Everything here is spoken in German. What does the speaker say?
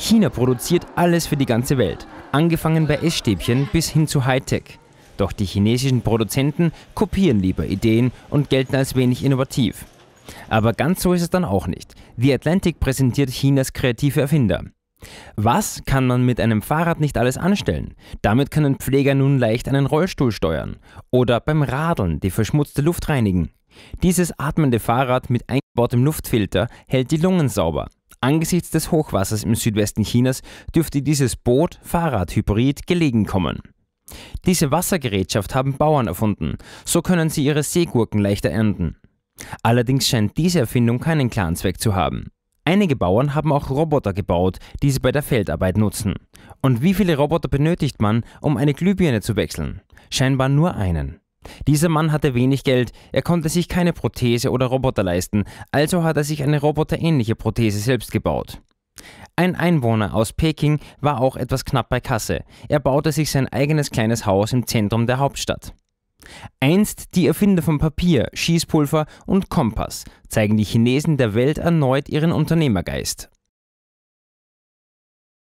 China produziert alles für die ganze Welt, angefangen bei Essstäbchen bis hin zu Hightech. Doch die chinesischen Produzenten kopieren lieber Ideen und gelten als wenig innovativ. Aber ganz so ist es dann auch nicht. The Atlantic präsentiert Chinas kreative Erfinder. Was kann man mit einem Fahrrad nicht alles anstellen? Damit können Pfleger nun leicht einen Rollstuhl steuern oder beim Radeln die verschmutzte Luft reinigen. Dieses atmende Fahrrad mit eingebautem Luftfilter hält die Lungen sauber. Angesichts des Hochwassers im Südwesten Chinas dürfte dieses Boot, Fahrrad, Hybrid gelegen kommen. Diese Wassergerätschaft haben Bauern erfunden, so können sie ihre Seegurken leichter ernten. Allerdings scheint diese Erfindung keinen klaren Zweck zu haben. Einige Bauern haben auch Roboter gebaut, die sie bei der Feldarbeit nutzen. Und wie viele Roboter benötigt man, um eine Glühbirne zu wechseln? Scheinbar nur einen. Dieser Mann hatte wenig Geld, er konnte sich keine Prothese oder Roboter leisten, also hat er sich eine roboterähnliche Prothese selbst gebaut. Ein Einwohner aus Peking war auch etwas knapp bei Kasse. Er baute sich sein eigenes kleines Haus im Zentrum der Hauptstadt. Einst die Erfinder von Papier, Schießpulver und Kompass zeigen die Chinesen der Welt erneut ihren Unternehmergeist.